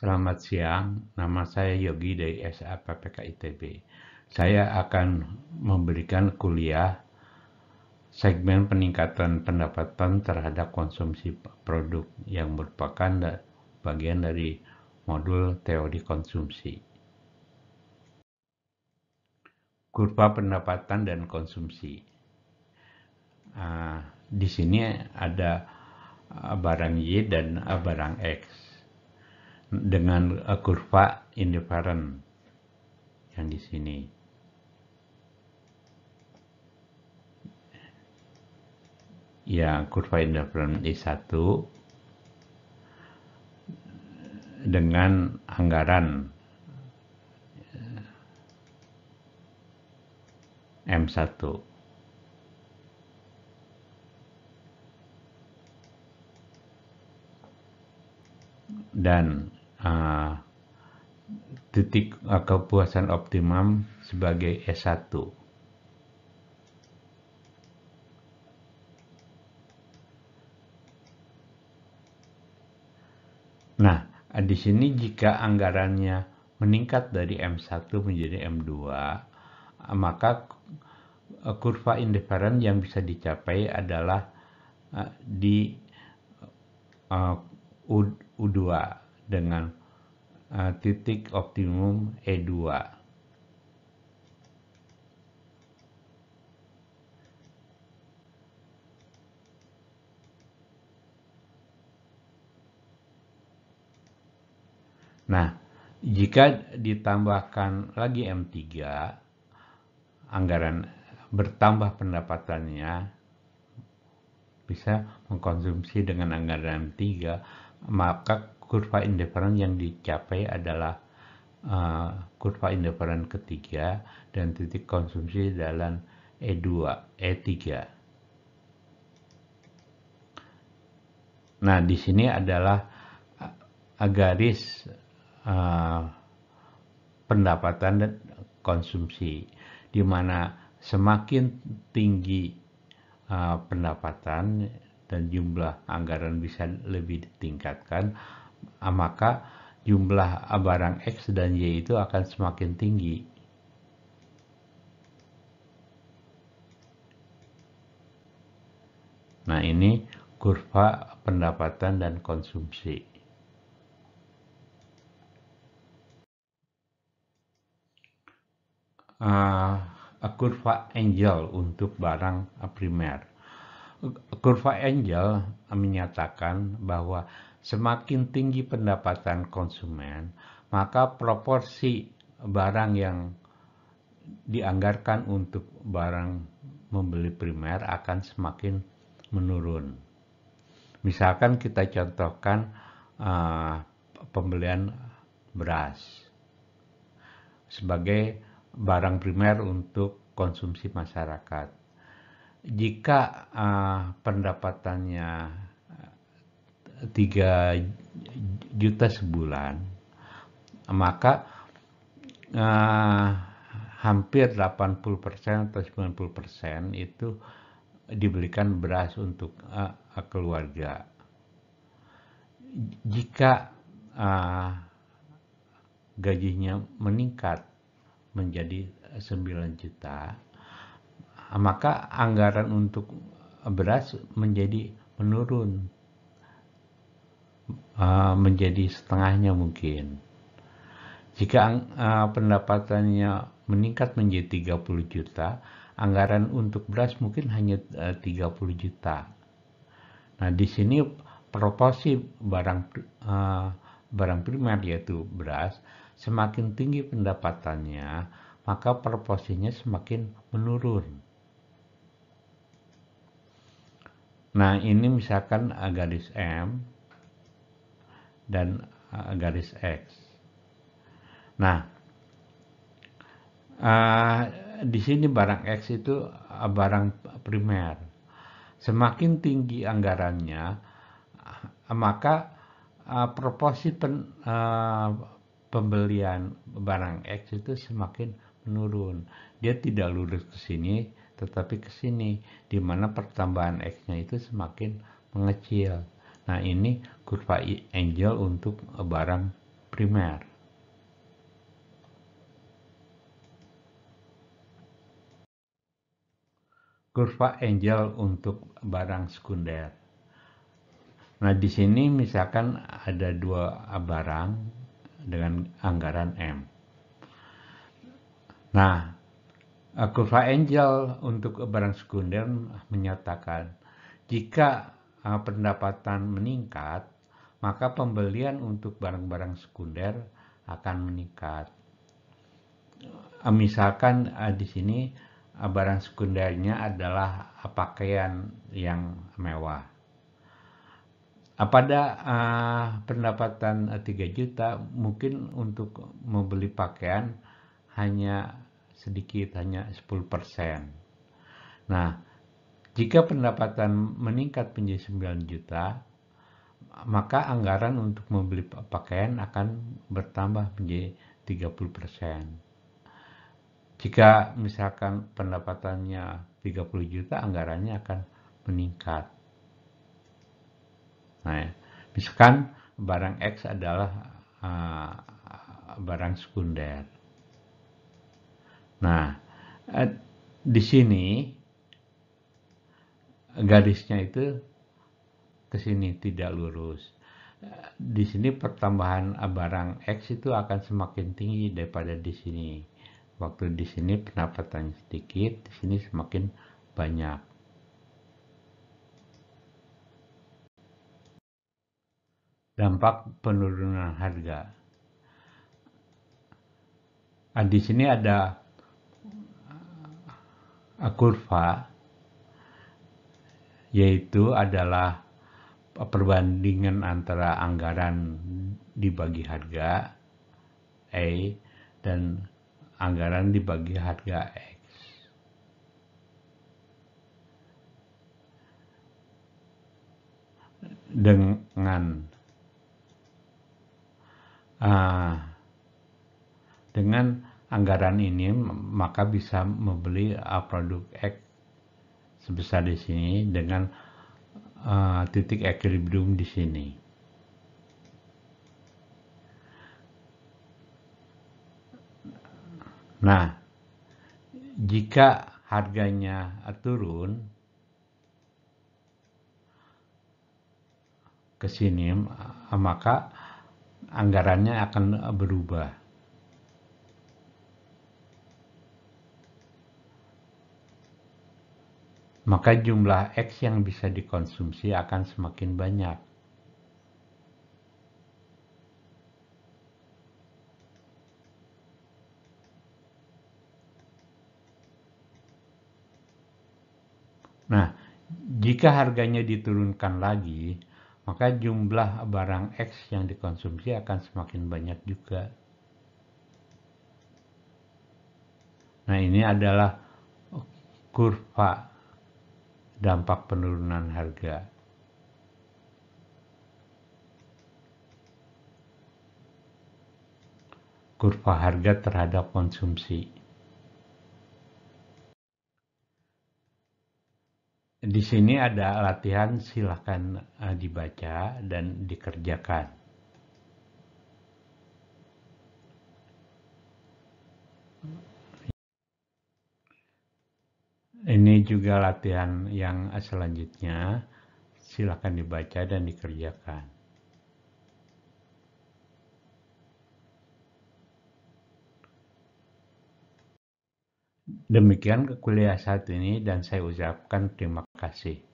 Selamat siang, nama saya Yogi dari SAPPK ITB. Saya akan memberikan kuliah segmen peningkatan pendapatan terhadap konsumsi produk yang merupakan bagian dari modul teori konsumsi. Kurva pendapatan dan konsumsi. Ah, di sini ada ah, barang Y dan ah, barang X dengan eh, kurva indifferent yang di sini. Ya, kurva indifferent di satu dengan anggaran eh, M1. Dan Eh, titik eh, kepuasan optimum sebagai S1. Nah, di sini jika anggarannya meningkat dari M1 menjadi M2, maka kurva indiferen yang bisa dicapai adalah eh, di U2 dengan uh, titik optimum E2. Nah, jika ditambahkan lagi M3, anggaran bertambah pendapatannya bisa mengkonsumsi dengan anggaran M3, maka kurva indeferen yang dicapai adalah uh, kurva indeferen ketiga dan titik konsumsi dalam E2, E3. Nah, di sini adalah eh, garis uh, pendapatan dan konsumsi, di mana semakin tinggi uh, pendapatan dan jumlah anggaran bisa lebih ditingkatkan, Ah, maka jumlah barang X dan Y itu akan semakin tinggi. Nah ini kurva pendapatan dan konsumsi. Uh, kurva angel untuk barang primer. Kurva angel menyatakan bahwa Semakin tinggi pendapatan konsumen, maka proporsi barang yang dianggarkan untuk barang membeli primer akan semakin menurun. Misalkan kita contohkan uh, pembelian beras sebagai barang primer untuk konsumsi masyarakat. Jika uh, pendapatannya 3 juta sebulan maka eh, hampir 80% atau 90% itu dibelikan beras untuk eh, eh, keluarga jika eh, gajinya meningkat menjadi 9 juta maka anggaran untuk beras menjadi menurun Ah, menjadi setengahnya mungkin. Jika ah, pendapatannya meningkat menjadi 30 juta, anggaran untuk beras mungkin hanya 30 eh, juta. Nah, di sini proporsi barang ah, barang primer yaitu beras semakin tinggi pendapatannya, maka proporsinya semakin menurun. Nah, ini misalkan garis M dan eh, garis X. Nah, uh, di sini barang X itu eh, barang primer. Semakin tinggi anggarannya, maka uh, proporsi pen, pembelian barang X itu semakin menurun. Dia tidak lurus ke sini, tetapi ke sini, di mana pertambahan X-nya itu semakin mengecil. Nah ini kurva angel untuk barang primer. Kurva angel untuk barang sekunder. Nah di sini misalkan ada dua barang dengan anggaran M. Nah kurva angel untuk barang sekunder menyatakan jika Eh, pendapatan meningkat, maka pembelian untuk barang-barang sekunder akan meningkat. Eh, misalkan eh, di sini barang sekundernya adalah pakaian yang mewah. Pada uh, pendapatan 3 juta mungkin untuk membeli pakaian hanya sedikit hanya 10%. Nah, jika pendapatan meningkat menjadi 9 juta, maka anggaran untuk membeli pakaian akan bertambah menjadi 30%. Jika misalkan pendapatannya 30 juta, anggarannya akan meningkat. Nah, ya. misalkan barang X adalah uh, barang sekunder. Nah, eh, di sini garisnya itu ke sini tidak lurus. Di sini pertambahan barang X itu akan semakin tinggi daripada di sini. Waktu di sini pendapatannya sedikit, di sini semakin banyak. Dampak penurunan harga. Nah, di sini ada ah, kurva yaitu adalah perbandingan antara anggaran dibagi harga a dan anggaran dibagi harga X. Dengan uh, dengan anggaran ini maka bisa membeli ah, produk X sebesar di sini dengan uh, titik equilibrium di sini. Nah, jika harganya turun ke sini, maka anggarannya akan berubah. maka jumlah X yang bisa dikonsumsi akan semakin banyak. Nah, jika harganya diturunkan lagi, maka jumlah barang X yang dikonsumsi akan semakin banyak juga. Nah, ini adalah kurva dampak penurunan harga. Kurva harga terhadap konsumsi. Di sini ada latihan silahkan eh, dibaca dan dikerjakan. Ini juga latihan yang selanjutnya. Silahkan dibaca dan dikerjakan. Demikian kuliah saat ini dan saya ucapkan terima kasih.